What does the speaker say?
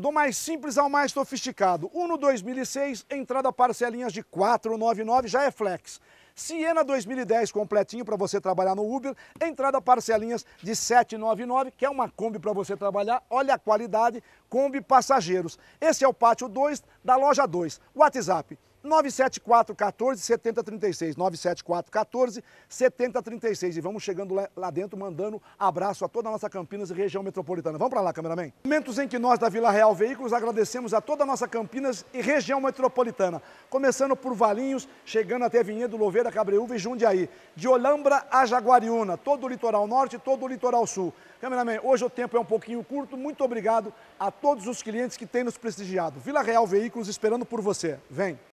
Do mais simples ao mais sofisticado, Uno 2006, entrada parcelinhas de 499, já é flex. Siena 2010 completinho para você trabalhar no Uber, entrada parcelinhas de 799, que é uma Kombi para você trabalhar. Olha a qualidade, Kombi passageiros. Esse é o pátio 2 da loja 2. WhatsApp 974 14 7036. 974 14 7036. E vamos chegando lá, dentro, mandando abraço a toda a nossa Campinas e região metropolitana. Vamos para lá, cameraman. Momentos em que nós da Vila Real Veículos agradecemos a toda a nossa Campinas e região metropolitana. Começando por Valinhos, chegando até Vinhedo, Louveira, Cabreúva e Jundiaí. De Olambra a Jaguariúna, todo o litoral norte, todo o litoral sul. Cameraman, hoje o tempo é um pouquinho curto. Muito obrigado a todos os clientes que têm nos prestigiado. Vila Real Veículos esperando por você. Vem!